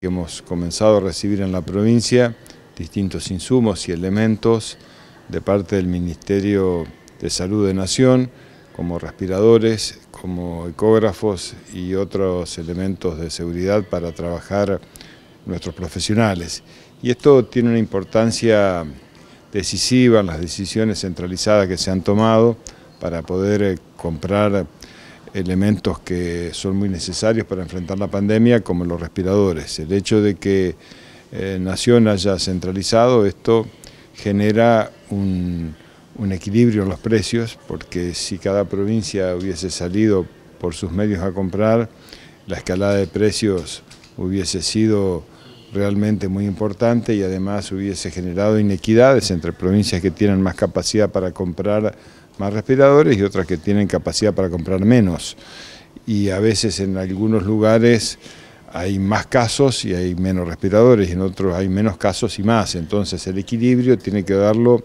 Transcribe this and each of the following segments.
Hemos comenzado a recibir en la provincia distintos insumos y elementos de parte del Ministerio de Salud de Nación, como respiradores, como ecógrafos y otros elementos de seguridad para trabajar nuestros profesionales. Y esto tiene una importancia decisiva en las decisiones centralizadas que se han tomado para poder eh, comprar elementos que son muy necesarios para enfrentar la pandemia, como los respiradores. El hecho de que eh, Nación haya centralizado esto genera un equilibrio en los precios, porque si cada provincia hubiese salido por sus medios a comprar, la escalada de precios hubiese sido realmente muy importante y además hubiese generado inequidades entre provincias que tienen más capacidad para comprar más respiradores y otras que tienen capacidad para comprar menos. Y a veces en algunos lugares hay más casos y hay menos respiradores, y en otros hay menos casos y más. Entonces el equilibrio tiene que darlo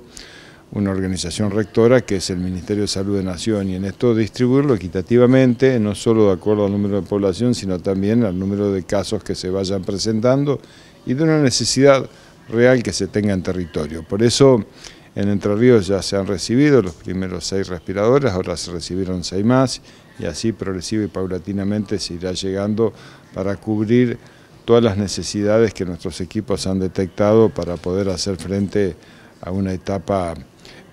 una organización rectora que es el Ministerio de Salud de Nación y en esto distribuirlo equitativamente, no solo de acuerdo al número de población, sino también al número de casos que se vayan presentando y de una necesidad real que se tenga en territorio. Por eso en Entre Ríos ya se han recibido los primeros seis respiradores, ahora se recibieron seis más y así progresivo y paulatinamente se irá llegando para cubrir todas las necesidades que nuestros equipos han detectado para poder hacer frente a una etapa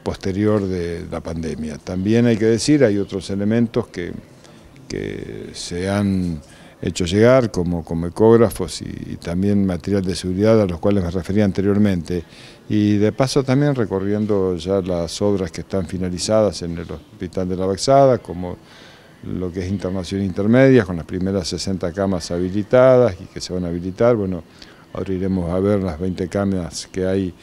posterior de la pandemia. También hay que decir, hay otros elementos que, que se han hecho llegar, como, como ecógrafos y, también material de seguridad a los cuales me refería anteriormente. Y de paso también recorriendo ya las obras que están finalizadas en el Hospital de la Baxada, como lo que es internación intermedia, con las primeras 60 camas habilitadas y que se van a habilitar. Bueno, ahora iremos a ver las 20 camas que hay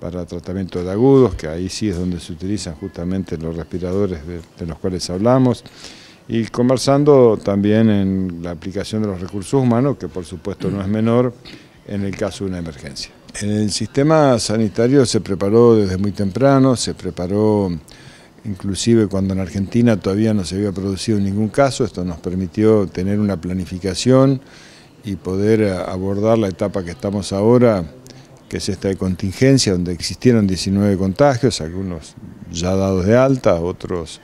para tratamiento de agudos, que ahí sí es donde se utilizan justamente los respiradores de los cuales hablamos. Y conversando también en la aplicación de los recursos humanos, que por supuesto no es menor en el caso de una emergencia. En el sistema sanitario se preparó desde muy temprano, se preparó inclusive cuando en Argentina todavía no se había producido ningún caso, esto nos permitió tener una planificación y poder abordar la etapa que estamos ahora, que es esta de contingencia, donde existieron 19 contagios, algunos ya dados de alta, otros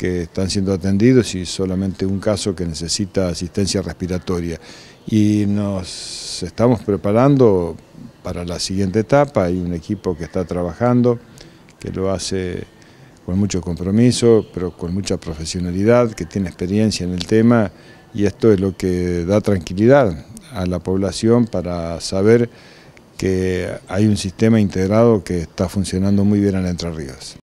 que están siendo atendidos y solamente un caso que necesita asistencia respiratoria. Y nos estamos preparando para la siguiente etapa, hay un equipo que está trabajando, que lo hace con mucho compromiso, pero con mucha profesionalidad, que tiene experiencia en el tema y esto es lo que da tranquilidad a la población para saber que hay un sistema integrado que está funcionando muy bien en Entre Ríos.